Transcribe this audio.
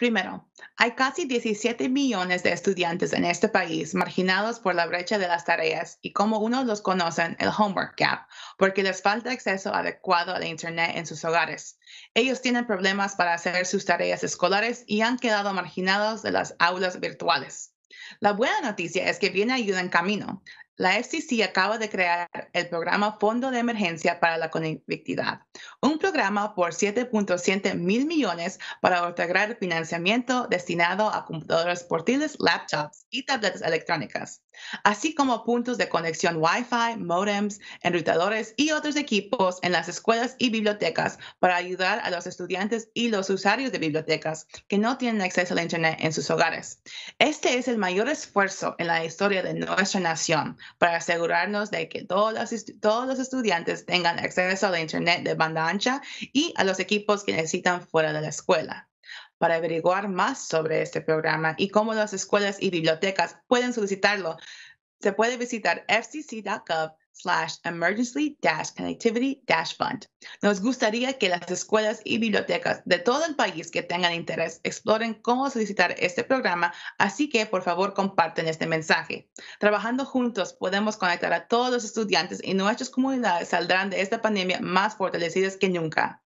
Primero, hay casi 17 millones de estudiantes en este país marginados por la brecha de las tareas y como unos los conocen, el homework gap, porque les falta acceso adecuado a la Internet en sus hogares. Ellos tienen problemas para hacer sus tareas escolares y han quedado marginados de las aulas virtuales. La buena noticia es que viene ayuda en camino la FCC acaba de crear el programa Fondo de Emergencia para la Conectividad, un programa por 7.7 mil millones para otorgar financiamiento destinado a computadoras portátiles, laptops y tabletas electrónicas, así como puntos de conexión Wi-Fi, modems, enrutadores y otros equipos en las escuelas y bibliotecas para ayudar a los estudiantes y los usuarios de bibliotecas que no tienen acceso al Internet en sus hogares. Este es el mayor esfuerzo en la historia de nuestra nación para asegurarnos de que todos los, estudiantes tengan acceso a la Internet de banda ancha y a los equipos que necesitan fuera de la escuela. Para averiguar más sobre este programa y cómo las escuelas y bibliotecas pueden solicitarlo, se puede visitar fcc.gov slash emergency connectivity fund. Nos gustaría que las escuelas y bibliotecas de todo el país que tengan interés exploren cómo solicitar este programa, así que por favor comparten este mensaje. Trabajando juntos podemos conectar a todos los estudiantes y nuestras comunidades saldrán de esta pandemia más fortalecidas que nunca.